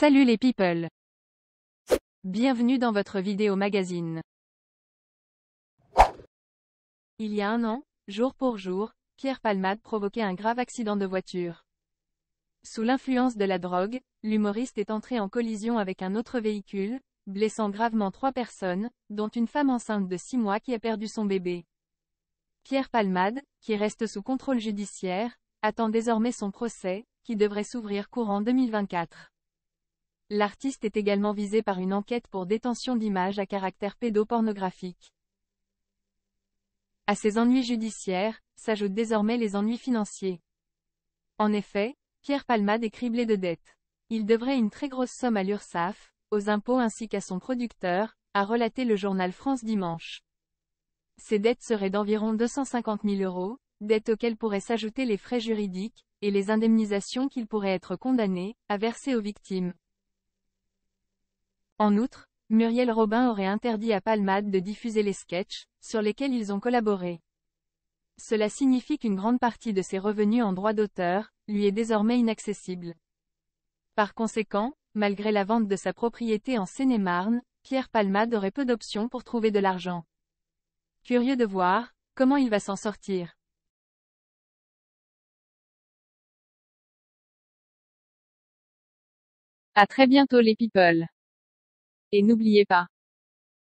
Salut les people Bienvenue dans votre vidéo magazine. Il y a un an, jour pour jour, Pierre Palmade provoquait un grave accident de voiture. Sous l'influence de la drogue, l'humoriste est entré en collision avec un autre véhicule, blessant gravement trois personnes, dont une femme enceinte de six mois qui a perdu son bébé. Pierre Palmade, qui reste sous contrôle judiciaire, attend désormais son procès, qui devrait s'ouvrir courant 2024. L'artiste est également visé par une enquête pour détention d'images à caractère pédopornographique. À ces ennuis judiciaires, s'ajoutent désormais les ennuis financiers. En effet, Pierre Palmade est criblé de dettes. Il devrait une très grosse somme à l'URSSAF, aux impôts ainsi qu'à son producteur, a relaté le journal France Dimanche. Ces dettes seraient d'environ 250 000 euros, dettes auxquelles pourraient s'ajouter les frais juridiques, et les indemnisations qu'il pourrait être condamné, à verser aux victimes. En outre, Muriel Robin aurait interdit à Palmade de diffuser les sketchs, sur lesquels ils ont collaboré. Cela signifie qu'une grande partie de ses revenus en droit d'auteur, lui est désormais inaccessible. Par conséquent, malgré la vente de sa propriété en Seine-et-Marne, Pierre Palmade aurait peu d'options pour trouver de l'argent. Curieux de voir, comment il va s'en sortir. À très bientôt les people. Et n'oubliez pas.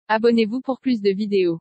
Abonnez-vous pour plus de vidéos.